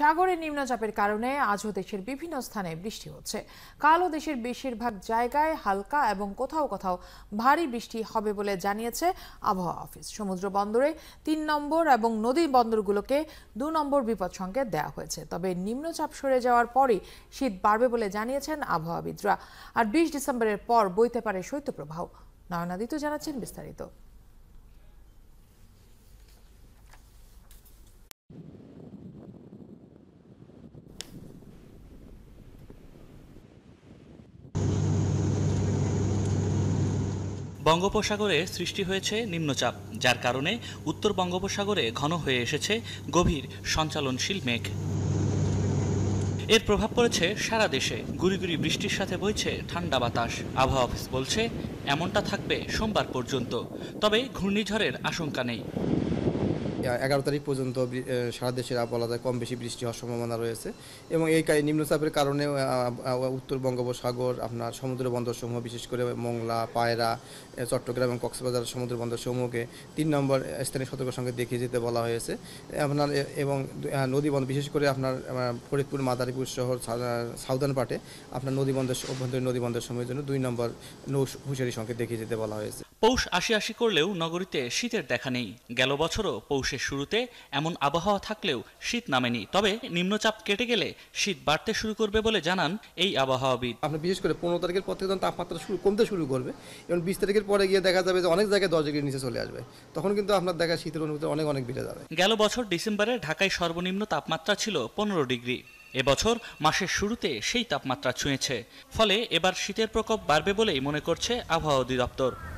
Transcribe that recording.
সাগরে নিম্নচাপের কারণে আজও দেশের বিভিন্ন স্থানে বৃষ্টি হচ্ছে কালও দেশের বেশিরভাগ জায়গায় হালকা এবং কোথাও কোথাও ভারী বৃষ্টি হবে বলে জানিয়েছে আবহাওয়া অফিস সমুদ্র বন্দরে তিন নম্বর এবং নদী বন্দরগুলোকে দু নম্বর বিপদ সংকেত দেওয়া হয়েছে তবে নিম্নচাপ সরে যাওয়ার পরই শীত বাড়বে বলে জানিয়েছেন আবহাওয়াবিদরা আর বিশ ডিসেম্বরের পর বইতে পারে শৈত্যপ্রবাহ নয়নাদিত জানাচ্ছেন বিস্তারিত বঙ্গোপসাগরে সৃষ্টি হয়েছে নিম্নচাপ যার কারণে উত্তর বঙ্গোপসাগরে ঘন হয়ে এসেছে গভীর সঞ্চালনশীল মেঘ এর প্রভাব পড়েছে সারা দেশে গুড়িগুড়ি বৃষ্টির সাথে বইছে ঠান্ডা বাতাস আবহাওয়া অফিস বলছে এমনটা থাকবে সোমবার পর্যন্ত তবে ঘূর্ণিঝড়ের আশঙ্কা নেই এগারো তারিখ পর্যন্ত সারা দেশের বলা যায় কম বেশি বৃষ্টি হওয়ার সম্ভাবনা রয়েছে এবং এই নিম্নচাপের কারণে উত্তর বঙ্গোপসাগর আপনার সমুদ্র বন্দরসমূহ বিশেষ করে মংলা পায়রা চট্টগ্রাম এবং কক্সবাজার সমুদ্র বন্দরসমূহকে তিন নম্বর স্থানীয় সতর্ক সঙ্গে দেখিয়ে যেতে বলা হয়েছে আপনার এবং হ্যাঁ, নদী বন্দর বিশেষ করে আপনার ফরিদপুর মাদারীপুর শহর সাউদার্ন পাটে আপনার নদী বন্দর অভ্যন্তরীণ নদী বন্দর সমূহের জন্য দুই নম্বর নৌ হুঁশিয়ারি সঙ্গে দেখিয়ে যেতে বলা হয়েছে পৌষ আশি আশি করলেও নগরীতে শীতের দেখা নেই গেল বছরও পৌষের শুরুতে এমন আবহাওয়া থাকলেও শীত নামেনি তবে নিম্নচাপ কেটে গেলে শীত বাড়তে শুরু করবে বলে জানান এই আবহাওয়াবিদ আপনার বিশেষ করে পনেরো তারিখের পর থেকে তাপমাত্রা শুরু কমতে শুরু করবে এবং বিশ তারিখের পরে গিয়ে দেখা যাবে যে অনেক জায়গায় দশ ডিগ্রি নিচে চলে আসবে তখন কিন্তু আপনার দেখা শীতের অনুভূতি অনেক অনেক বেড়ে যাবে গেল বছর ডিসেম্বরে ঢাকায় সর্বনিম্ন তাপমাত্রা ছিল পনেরো ডিগ্রি এবছর মাসের শুরুতে সেই তাপমাত্রা ছুঁয়েছে ফলে এবার শীতের প্রকোপ বাড়বে বলেই মনে করছে আবহাওয়া অধিদপ্তর